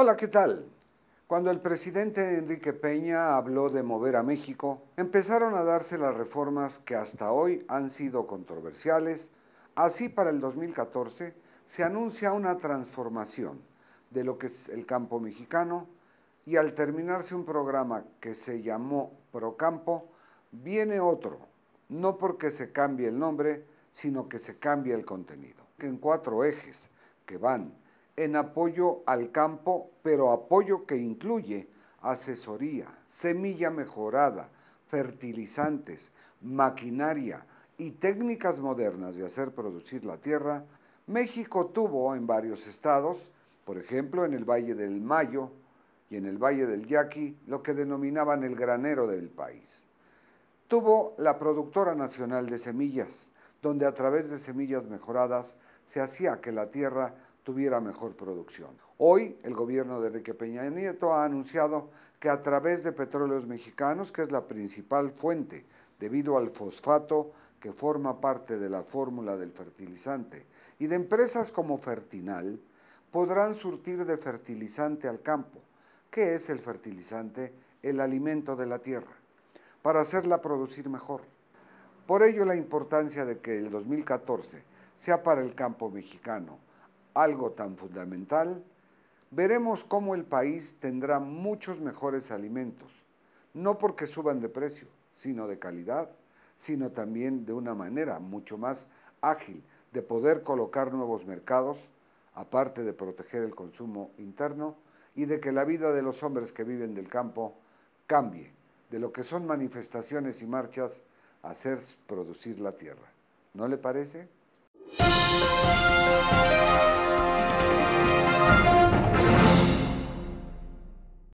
Hola, ¿qué tal? Cuando el presidente Enrique Peña habló de mover a México, empezaron a darse las reformas que hasta hoy han sido controversiales. Así para el 2014 se anuncia una transformación de lo que es el campo mexicano y al terminarse un programa que se llamó Procampo, viene otro, no porque se cambie el nombre, sino que se cambie el contenido. En cuatro ejes que van en apoyo al campo, pero apoyo que incluye asesoría, semilla mejorada, fertilizantes, maquinaria y técnicas modernas de hacer producir la tierra, México tuvo en varios estados, por ejemplo en el Valle del Mayo y en el Valle del Yaqui, lo que denominaban el granero del país. Tuvo la productora nacional de semillas, donde a través de semillas mejoradas se hacía que la tierra tuviera mejor producción. Hoy el gobierno de Enrique Peña Nieto ha anunciado que a través de Petróleos Mexicanos, que es la principal fuente debido al fosfato que forma parte de la fórmula del fertilizante, y de empresas como Fertinal, podrán surtir de fertilizante al campo. que es el fertilizante? El alimento de la tierra, para hacerla producir mejor. Por ello la importancia de que el 2014 sea para el campo mexicano algo tan fundamental, veremos cómo el país tendrá muchos mejores alimentos, no porque suban de precio, sino de calidad, sino también de una manera mucho más ágil de poder colocar nuevos mercados, aparte de proteger el consumo interno y de que la vida de los hombres que viven del campo cambie de lo que son manifestaciones y marchas a hacer producir la tierra. ¿No le parece?